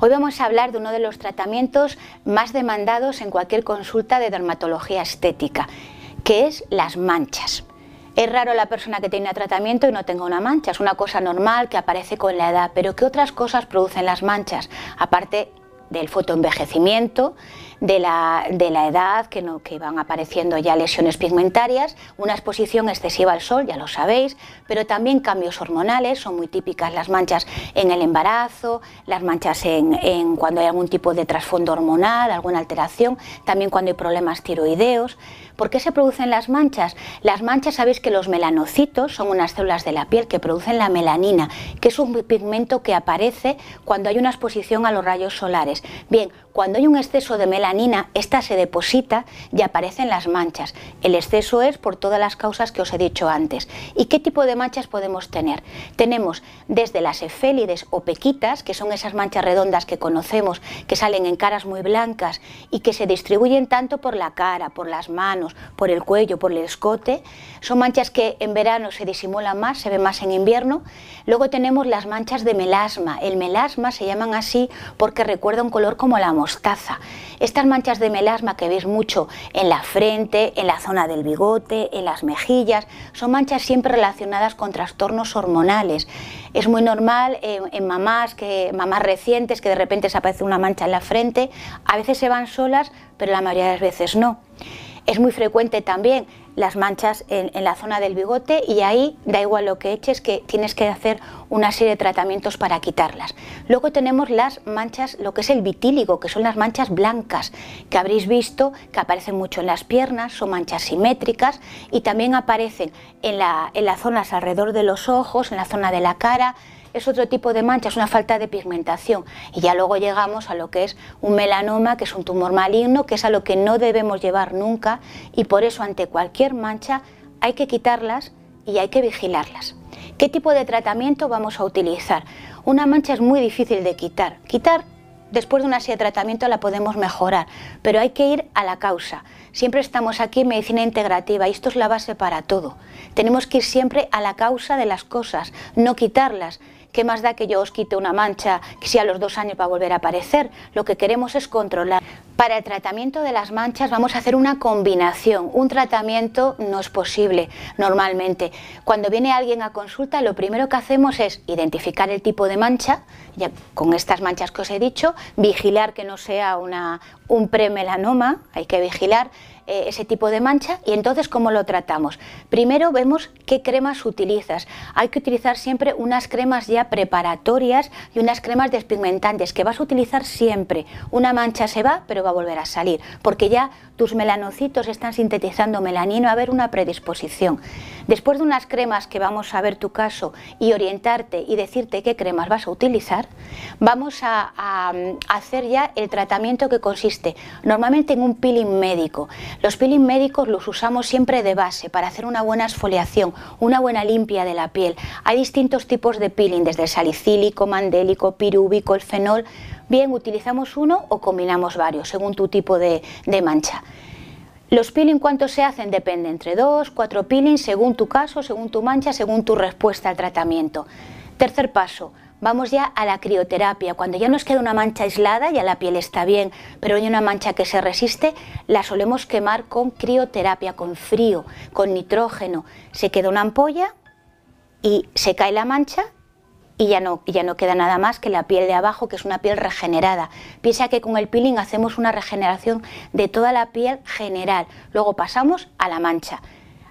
Hoy vamos a hablar de uno de los tratamientos más demandados en cualquier consulta de dermatología estética, que es las manchas. Es raro la persona que tiene tratamiento y no tenga una mancha, es una cosa normal que aparece con la edad, pero ¿qué otras cosas producen las manchas? Aparte del fotoenvejecimiento, de la, edad, que, no, que van apareciendo ya lesiones pigmentarias, una exposición excesiva al sol, ya lo sabéis, pero también cambios hormonales, son muy típicas las manchas en el embarazo, las manchas en, cuando hay algún tipo de trasfondo hormonal, alguna alteración, también cuando hay problemas tiroideos. ¿Por qué se producen las manchas? Las manchas, sabéis que los melanocitos son unas células de la piel que producen la melanina, que es un pigmento que aparece cuando hay una exposición a los rayos solares. Bien, cuando hay un exceso de melanina, esta se deposita y aparecen las manchas. El exceso es por todas las causas que os he dicho antes. ¿Y qué tipo de manchas podemos tener? Tenemos desde las efélides o pequitas, que son esas manchas redondas que conocemos, que salen en caras muy blancas y que se distribuyen tanto por la cara, por las manos, por el cuello, por el escote. Son manchas que en verano se disimulan más, se ven más en invierno. Luego tenemos las manchas de melasma. El melasma se llaman así porque recuerda un color como la mostaza. Estas manchas de melasma que veis mucho en la frente, en la zona del bigote, en las mejillas, son manchas siempre relacionadas con trastornos hormonales. Es muy normal en mamás, que, mamás recientes que de repente se aparece una mancha en la frente, a veces se van solas, pero la mayoría de las veces no. Es muy frecuente también las manchas en, la zona del bigote y ahí da igual lo que eches que tienes que hacer una serie de tratamientos para quitarlas. Luego tenemos las manchas, lo que es el vitíligo, que son las manchas blancas que habréis visto que aparecen mucho en las piernas, son manchas simétricas y también aparecen en, la, en las zonas alrededor de los ojos, en la zona de la cara, es otro tipo de mancha, es una falta de pigmentación. Y ya luego llegamos a lo que es un melanoma, que es un tumor maligno, que es a lo que no debemos llevar nunca y por eso ante cualquier mancha hay que quitarlas y hay que vigilarlas. ¿Qué tipo de tratamiento vamos a utilizar? Una mancha es muy difícil de quitar. Quitar después de una serie de tratamiento la podemos mejorar, pero hay que ir a la causa. Siempre estamos aquí en medicina integrativa y esto es la base para todo. Tenemos que ir siempre a la causa de las cosas, no quitarlas, ¿Qué más da que yo os quite una mancha que si a los dos años va a volver a aparecer? Lo que queremos es controlar. Para el tratamiento de las manchas vamos a hacer una combinación. Un tratamiento no es posible normalmente. Cuando viene alguien a consulta, lo primero que hacemos es identificar el tipo de mancha, con estas manchas que os he dicho, vigilar que no sea una, un premelanoma, hay que vigilar eh, ese tipo de mancha y entonces cómo lo tratamos. Primero vemos qué cremas utilizas. Hay que utilizar siempre unas cremas ya preparatorias y unas cremas despigmentantes que vas a utilizar siempre. Una mancha se va pero va a volver a salir porque ya tus melanocitos están sintetizando melanina, a haber una predisposición. Después de unas cremas que vamos a ver tu caso y orientarte y decirte qué cremas vas a utilizar, vamos a mm, hacer ya el tratamiento que consiste normalmente en un peeling médico. Los peeling médicos los usamos siempre de base para hacer una buena exfoliación, una buena limpia de la piel. Hay distintos tipos de peeling, desde el salicílico, mandélico, pirúvico, el fenol. Bien, utilizamos uno o combinamos varios, según tu tipo de, mancha. Los peeling cuántos se hacen depende entre dos, cuatro peelings, según tu caso, según tu mancha, según tu respuesta al tratamiento. Tercer paso, vamos ya a la crioterapia. Cuando ya nos queda una mancha aislada, ya la piel está bien, pero hay una mancha que se resiste, la solemos quemar con crioterapia, con frío, con nitrógeno. Se queda una ampolla y se cae la mancha y ya no, ya no queda nada más que la piel de abajo, que es una piel regenerada. Piensa que con el peeling hacemos una regeneración de toda la piel general. Luego pasamos a la mancha.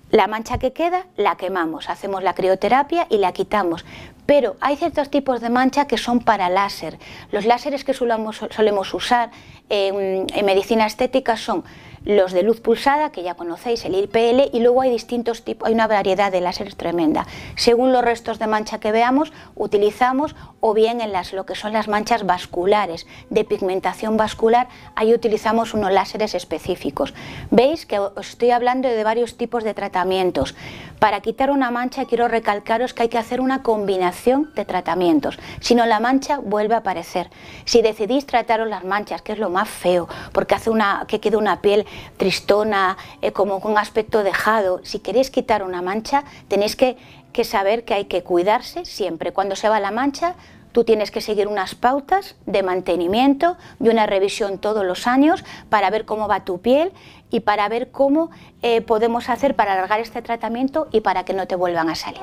La mancha que queda la quemamos, hacemos la crioterapia y la quitamos. Pero hay ciertos tipos de mancha que son para láser. Los láseres que solemos, usar en medicina estética son los de luz pulsada, que ya conocéis, el IPL, y luego hay distintos tipos, hay una variedad de láseres tremenda. Según los restos de mancha que veamos, utilizamos o bien en las, lo que son las manchas vasculares, de pigmentación vascular, ahí utilizamos unos láseres específicos. Veis que os estoy hablando de varios tipos de tratamientos. Para quitar una mancha quiero recalcaros que hay que hacer una combinación de tratamientos, si no la mancha vuelve a aparecer. Si decidís trataros las manchas, que es lo más feo, porque hace una, que queda una piel tristona, eh, como con aspecto dejado, si queréis quitar una mancha, tenéis que, saber que hay que cuidarse siempre. Cuando se va la mancha, tú tienes que seguir unas pautas de mantenimiento y una revisión todos los años para ver cómo va tu piel y para ver cómo eh, podemos hacer para alargar este tratamiento y para que no te vuelvan a salir.